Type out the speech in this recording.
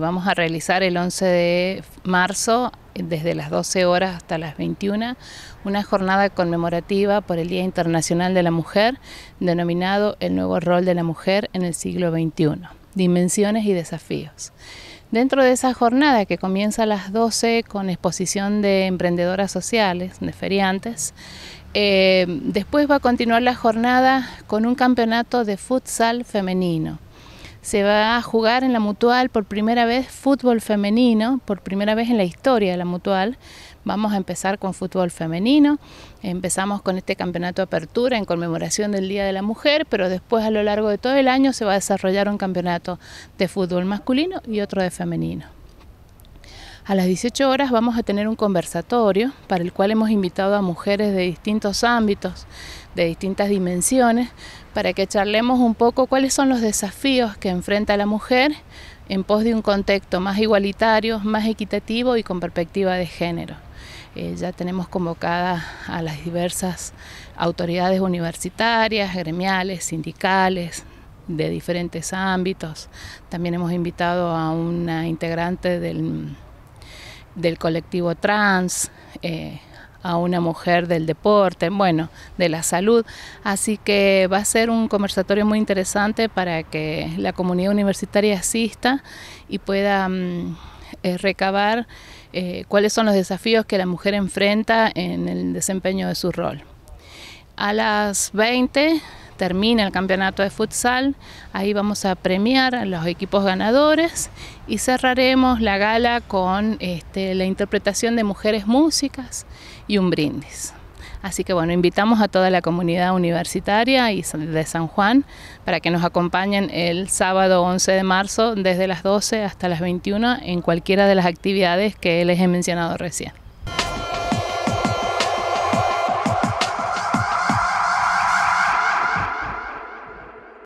Vamos a realizar el 11 de marzo, desde las 12 horas hasta las 21, una jornada conmemorativa por el Día Internacional de la Mujer, denominado El nuevo rol de la mujer en el siglo XXI, dimensiones y desafíos. Dentro de esa jornada que comienza a las 12 con exposición de emprendedoras sociales, de feriantes, eh, después va a continuar la jornada con un campeonato de futsal femenino se va a jugar en la Mutual por primera vez fútbol femenino, por primera vez en la historia de la Mutual. Vamos a empezar con fútbol femenino, empezamos con este campeonato de apertura en conmemoración del Día de la Mujer, pero después a lo largo de todo el año se va a desarrollar un campeonato de fútbol masculino y otro de femenino. A las 18 horas vamos a tener un conversatorio para el cual hemos invitado a mujeres de distintos ámbitos, de distintas dimensiones, para que charlemos un poco cuáles son los desafíos que enfrenta la mujer en pos de un contexto más igualitario, más equitativo y con perspectiva de género. Eh, ya tenemos convocada a las diversas autoridades universitarias, gremiales, sindicales, de diferentes ámbitos. También hemos invitado a una integrante del del colectivo trans, eh, a una mujer del deporte, bueno, de la salud. Así que va a ser un conversatorio muy interesante para que la comunidad universitaria asista y pueda mm, eh, recabar eh, cuáles son los desafíos que la mujer enfrenta en el desempeño de su rol. A las 20 termina el campeonato de futsal, ahí vamos a premiar a los equipos ganadores y cerraremos la gala con este, la interpretación de mujeres músicas y un brindis. Así que bueno, invitamos a toda la comunidad universitaria y de San Juan para que nos acompañen el sábado 11 de marzo desde las 12 hasta las 21 en cualquiera de las actividades que les he mencionado recién.